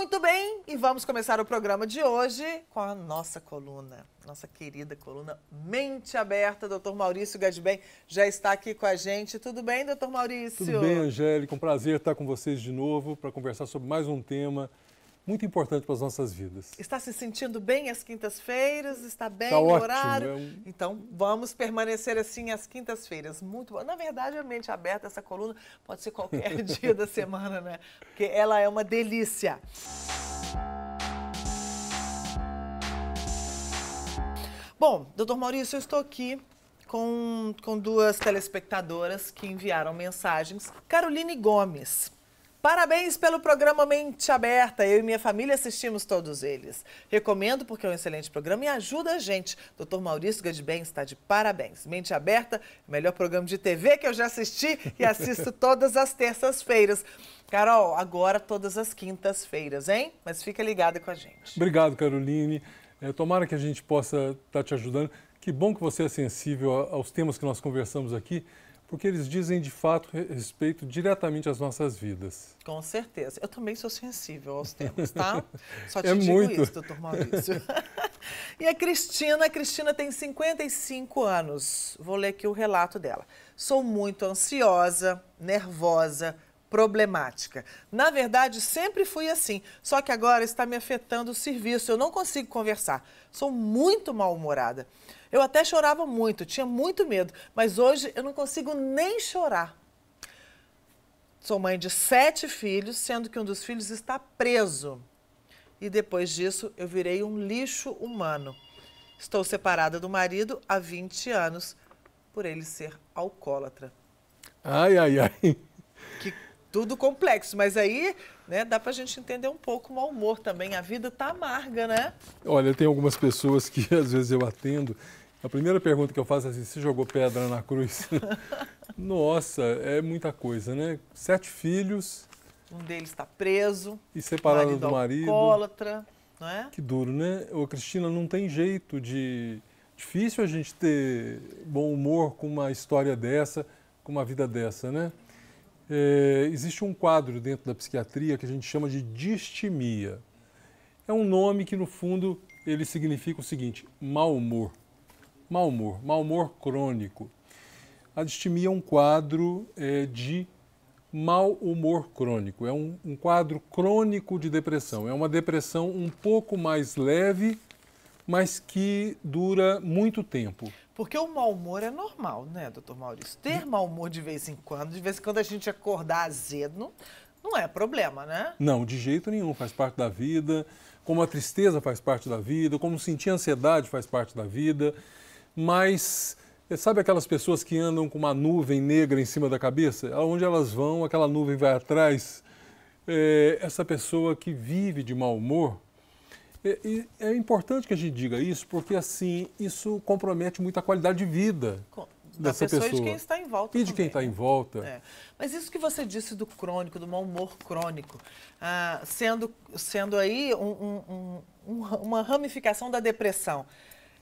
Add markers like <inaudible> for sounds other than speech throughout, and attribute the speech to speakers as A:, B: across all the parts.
A: Muito bem, e vamos começar o programa de hoje com a nossa coluna, nossa querida coluna Mente Aberta. Doutor Maurício Gadbem já está aqui com a gente. Tudo bem, doutor Maurício? Tudo bem,
B: Angélica. Um prazer estar com vocês de novo para conversar sobre mais um tema muito importante para as nossas vidas.
A: Está se sentindo bem às quintas-feiras? Está tá bem está no ótimo, horário? É Então, vamos permanecer assim às quintas-feiras. Muito bom. Na verdade, a mente aberta, essa coluna, pode ser qualquer <laughs> dia da semana, né? Porque ela é uma delícia. Bom, doutor Maurício, eu estou aqui com, com duas telespectadoras que enviaram mensagens. Caroline Gomes Parabéns pelo programa Mente Aberta. Eu e minha família assistimos todos eles. Recomendo porque é um excelente programa e ajuda a gente. Dr. Maurício Gadbem está de parabéns. Mente Aberta, o melhor programa de TV que eu já assisti e assisto todas as terças-feiras. Carol, agora todas as quintas-feiras, hein? Mas fica ligada com a gente.
B: Obrigado, Caroline. É, tomara que a gente possa estar tá te ajudando. Que bom que você é sensível aos temas que nós conversamos aqui porque eles dizem de fato respeito diretamente às nossas vidas.
A: Com certeza. Eu também sou sensível aos temas, tá? <laughs> Só te é digo muito. isso, doutor Maurício. <laughs> e a Cristina, a Cristina tem 55 anos. Vou ler aqui o relato dela. Sou muito ansiosa, nervosa, problemática. Na verdade, sempre fui assim, só que agora está me afetando o serviço, eu não consigo conversar. Sou muito mal-humorada. Eu até chorava muito, tinha muito medo, mas hoje eu não consigo nem chorar. Sou mãe de sete filhos, sendo que um dos filhos está preso. E depois disso, eu virei um lixo humano. Estou separada do marido há 20 anos, por ele ser alcoólatra.
B: Ai, ai, ai.
A: Que tudo complexo, mas aí né, dá para a gente entender um pouco o mau humor também. A vida tá amarga, né?
B: Olha, tem algumas pessoas que <laughs> às vezes eu atendo. A primeira pergunta que eu faço é assim: se jogou pedra na cruz? <laughs> Nossa, é muita coisa, né? Sete filhos.
A: Um deles está preso. E separado marido do marido. Alcoólatra, não é?
B: Que duro, né? Ô, Cristina, não tem jeito de. Difícil a gente ter bom humor com uma história dessa, com uma vida dessa, né? É, existe um quadro dentro da psiquiatria que a gente chama de distimia. É um nome que, no fundo, ele significa o seguinte: mau humor. Mau humor, mau humor crônico. A distimia é um quadro é, de mau humor crônico. É um, um quadro crônico de depressão. É uma depressão um pouco mais leve mas que dura muito tempo.
A: Porque o mau humor é normal, né, doutor Maurício? Ter mau humor de vez em quando, de vez em quando a gente acordar azedo, não é problema, né?
B: Não, de jeito nenhum, faz parte da vida. Como a tristeza faz parte da vida, como sentir ansiedade faz parte da vida. Mas Sabe aquelas pessoas que andam com uma nuvem negra em cima da cabeça? Aonde elas vão, aquela nuvem vai atrás. É, essa pessoa que vive de mau humor, e, é, e é importante que a gente diga isso, porque assim isso compromete muito a qualidade de vida. Com dessa pessoa, pessoa, e de quem está em volta. E de quem está né? em volta. É.
A: Mas isso que você disse do crônico, do mau humor crônico, ah, sendo, sendo aí um, um, um, uma ramificação da depressão.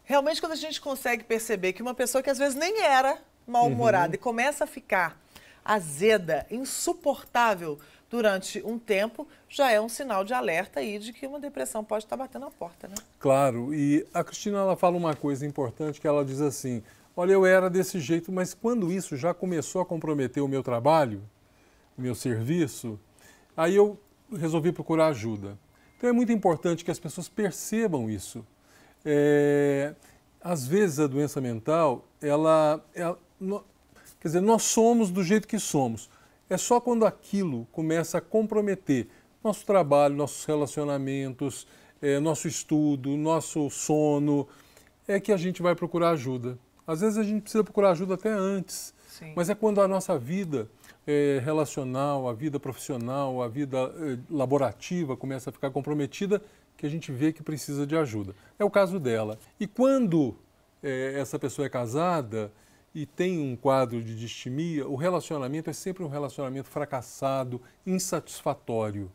A: Realmente, quando a gente consegue perceber que uma pessoa que às vezes nem era mal-humorada uhum. e começa a ficar azeda, insuportável durante um tempo, já é um sinal de alerta aí de que uma depressão pode estar batendo a porta, né?
B: Claro, e a Cristina ela fala uma coisa importante que ela diz assim: "Olha, eu era desse jeito, mas quando isso já começou a comprometer o meu trabalho, o meu serviço, aí eu resolvi procurar ajuda". Então é muito importante que as pessoas percebam isso. É, às vezes a doença mental, ela, ela, quer dizer, nós somos do jeito que somos. É só quando aquilo começa a comprometer nosso trabalho, nossos relacionamentos, é, nosso estudo, nosso sono, é que a gente vai procurar ajuda. Às vezes a gente precisa procurar ajuda até antes, Sim. mas é quando a nossa vida é, relacional, a vida profissional, a vida é, laborativa começa a ficar comprometida que a gente vê que precisa de ajuda. É o caso dela. E quando essa pessoa é casada, e tem um quadro de distimia, o relacionamento é sempre um relacionamento fracassado, insatisfatório.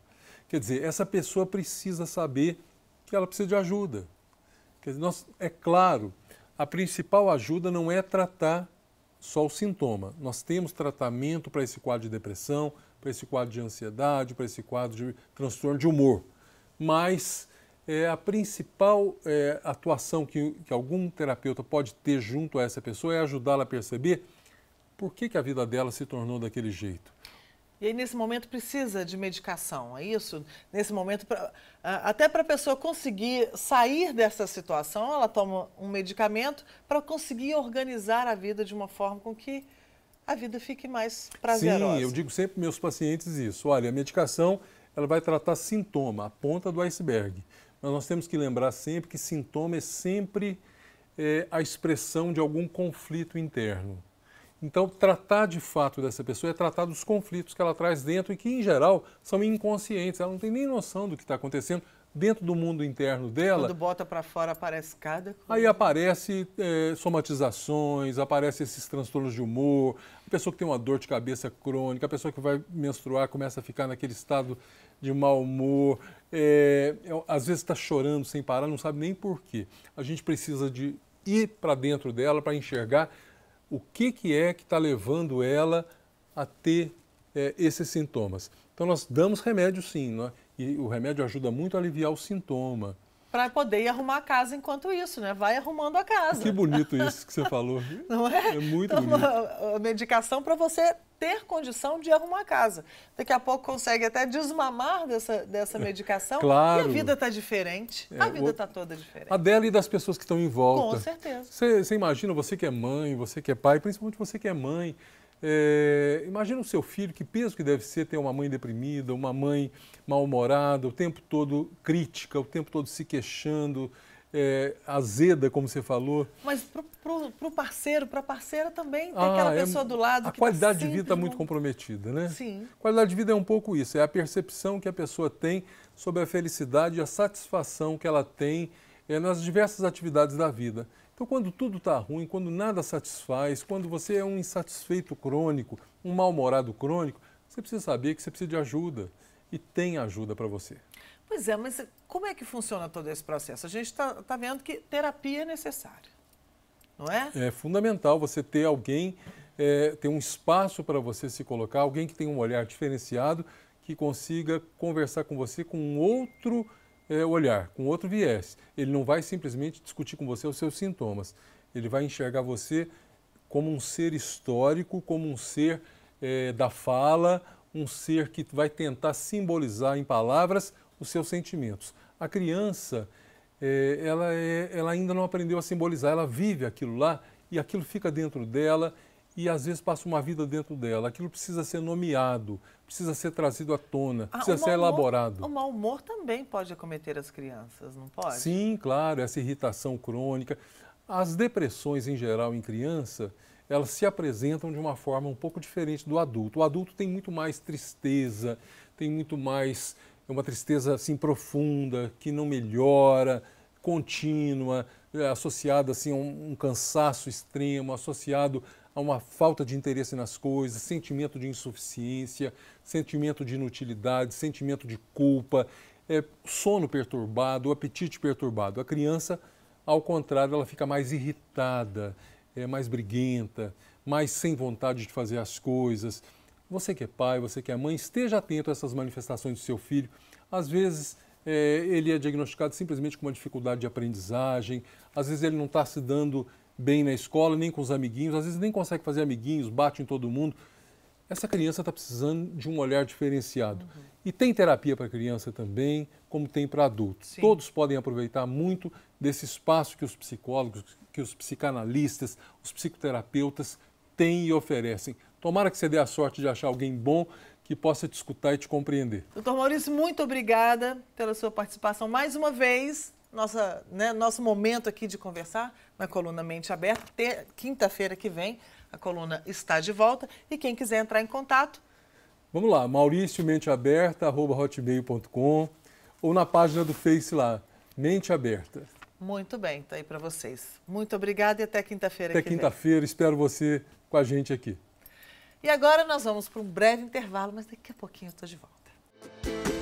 B: Quer dizer, essa pessoa precisa saber que ela precisa de ajuda. Quer dizer, nós, é claro, a principal ajuda não é tratar só o sintoma. Nós temos tratamento para esse quadro de depressão, para esse quadro de ansiedade, para esse quadro de transtorno de humor. Mas é, a principal é, atuação que, que algum terapeuta pode ter junto a essa pessoa é ajudá-la a perceber por que, que a vida dela se tornou daquele jeito.
A: E aí, nesse momento, precisa de medicação, é isso? Nesse momento, pra, até para a pessoa conseguir sair dessa situação, ela toma um medicamento para conseguir organizar a vida de uma forma com que a vida fique mais prazerosa. Sim,
B: eu digo sempre meus pacientes isso. Olha, a medicação ela vai tratar sintoma, a ponta do iceberg mas nós temos que lembrar sempre que sintoma é sempre é, a expressão de algum conflito interno. Então, tratar de fato dessa pessoa é tratar dos conflitos que ela traz dentro e que, em geral, são inconscientes. Ela não tem nem noção do que está acontecendo dentro do mundo interno dela. Quando
A: bota para fora, aparece cada coisa.
B: Aí aparece é, somatizações, aparece esses transtornos de humor, a pessoa que tem uma dor de cabeça crônica, a pessoa que vai menstruar começa a ficar naquele estado de mau humor, é, é às vezes está chorando sem parar, não sabe nem por quê. A gente precisa de ir para dentro dela para enxergar o que, que é que está levando ela a ter é, esses sintomas. Então nós damos remédio sim, é? e o remédio ajuda muito a aliviar o sintoma
A: para poder ir arrumar a casa enquanto isso, né? Vai arrumando a casa. Que bonito
B: <laughs> isso que você falou.
A: Não é? É muito então, bonito. Uma, para você ter condição de arrumar a casa. Daqui a pouco consegue até desmamar dessa, dessa <laughs> medicação. claro. E a vida está diferente. É, a vida está toda
B: diferente. A dela e das pessoas que estão em volta. Com certeza. você imagina, você que é mãe, você que é pai, principalmente você que é mãe, é, imagina o seu filho, que peso que deve ser ter uma mãe deprimida, uma mãe mal-humorada, o tempo todo crítica, o tempo todo se queixando, é, azeda, como você falou.
A: Mas para o parceiro, para a parceira também, tem ah, aquela é, pessoa é, do lado. A que tá qualidade tá de vida está muito
B: comprometida, né? Sim. Qualidade de vida é um pouco isso, é a percepção que a pessoa tem sobre a felicidade e a satisfação que ela tem é, nas diversas atividades da vida. Então, quando tudo está ruim, quando nada satisfaz, quando você é um insatisfeito crônico, um mal-humorado crônico, você precisa saber que você precisa de ajuda e tem ajuda para você.
A: Pois é, mas como é que funciona todo esse processo? A gente está tá vendo que terapia é necessária,
B: não é? É fundamental você ter alguém, é, ter um espaço para você se colocar, alguém que tem um olhar diferenciado, que consiga conversar com você com outro é, olhar, com outro viés. Ele não vai simplesmente discutir com você os seus sintomas. Ele vai enxergar você como um ser histórico, como um ser é, da fala, um ser que vai tentar simbolizar em palavras os seus sentimentos. A criança, é, ela, é, ela ainda não aprendeu a simbolizar, ela vive aquilo lá e aquilo fica dentro dela e às vezes passa uma vida dentro dela. Aquilo precisa ser nomeado, precisa ser trazido à tona, ah, precisa ser humor, elaborado. o
A: mau humor também pode acometer as crianças, não pode?
B: Sim, claro, essa irritação crônica. As depressões em geral em criança, elas se apresentam de uma forma um pouco diferente do adulto. O adulto tem muito mais tristeza, tem muito mais é uma tristeza assim profunda, que não melhora, contínua, é associada assim a um cansaço extremo, associado a uma falta de interesse nas coisas, sentimento de insuficiência, sentimento de inutilidade, sentimento de culpa, é, sono perturbado, apetite perturbado. A criança, ao contrário, ela fica mais irritada, é, mais briguenta, mais sem vontade de fazer as coisas. Você que é pai, você que é mãe, esteja atento a essas manifestações do seu filho. Às vezes é, ele é diagnosticado simplesmente com uma dificuldade de aprendizagem, às vezes ele não está se dando bem na escola, nem com os amiguinhos, às vezes nem consegue fazer amiguinhos, bate em todo mundo. Essa criança está precisando de um olhar diferenciado. Uhum. E tem terapia para criança também, como tem para adultos. Sim. Todos podem aproveitar muito desse espaço que os psicólogos, que os psicanalistas, os psicoterapeutas têm e oferecem. Tomara que você dê a sorte de achar alguém bom que possa te escutar e te compreender.
A: Doutor Maurício, muito obrigada pela sua participação mais uma vez nossa, né, nosso momento aqui de conversar na coluna Mente Aberta. Quinta-feira que vem a coluna está de volta e quem quiser entrar em contato.
B: Vamos lá, hotmail.com ou na página do Face lá, Mente Aberta.
A: Muito bem, tá aí para vocês. Muito obrigada e até quinta-feira. Até quinta-feira,
B: espero você com a gente aqui.
A: E agora nós vamos para um breve intervalo, mas daqui a pouquinho eu estou de volta.